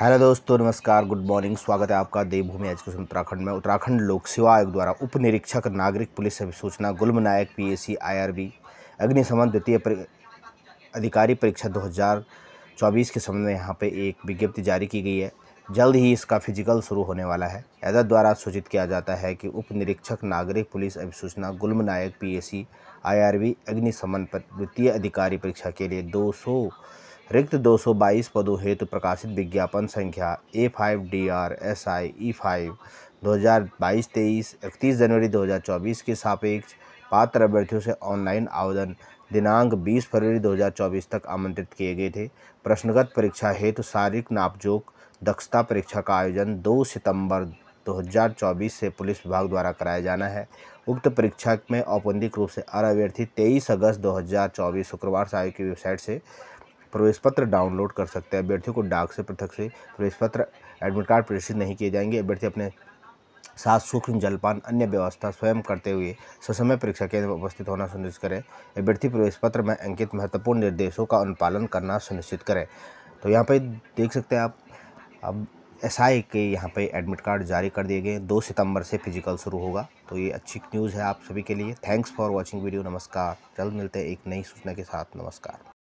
hello दोस्तों नमस्कार good morning स्वागत है आपका देवभूमि एजुकेशन उत्तराखंड में उत्तराखंड लोक सेवा आयोग द्वारा उप निरीक्षक नागरिक पुलिस अभिसूचना गुलम नायक P C I R B अग्निशमन द्वितीय पर... अधिकारी परीक्षा 2024 के संबंध में यहाँ पे एक विज्ञप्ति जारी की गई है जल्द ही इसका फिजिकल शुरू होने वाला है अदत द्वारा सूचित किया जाता है कि उप निरीक्षक नागरिक पुलिस अभिसूचना गुलम नायक P C I R B अग्निशमन पर द्वितीय अधिकारी परीक्षा के लिए सौ रिक्त 222 पदों हेतु प्रकाशित विज्ञापन संख्या A five D R S I E five दो हज़ार बाईस तेईस इकतीस जनवरी 2024 के सापेक्ष पात्र अभ्यर्थियों से ऑनलाइन आवेदन दिनांक 20 फरवरी 2024 तक आमंत्रित किए गए थे प्रश्नगत परीक्षा हेतु शारीरिक नापजोक दक्षता परीक्षा का आयोजन 2 सितंबर 2024 से पुलिस विभाग द्वारा कराया जाना है उक्त परीक्षा में औपबंधिक रूप से अर अभ्यर्थी तेईस अगस्त 2024 शुक्रवार से आयोग की वेबसाइट से प्रवेश पत्र डाउनलोड कर सकते हैं अभ्यर्थियों को डाक से पृथक से प्रवेश पत्र एडमिट कार्ड प्रेषित नहीं किए जाएंगे अभ्यर्थी अपने साथ सूक्ष्म जलपान अन्य व्यवस्था स्वयं करते हुए ससमय परीक्षा केंद्र में उपस्थित होना सुनिश्चित करें अभ्यर्थी प्रवेश पत्र में अंकित महत्वपूर्ण निर्देशों का अनुपालन करना सुनिश्चित करें तो यहाँ पर देख सकते हैं आप अब एस के यहाँ पे एडमिट कार्ड जारी कर दिए गए दो सितंबर से फिजिकल शुरू होगा तो ये अच्छी न्यूज़ है आप सभी के लिए थैंक्स फॉर वॉचिंग वीडियो नमस्कार जल्द मिलते हैं एक नई सूचना के साथ नमस्कार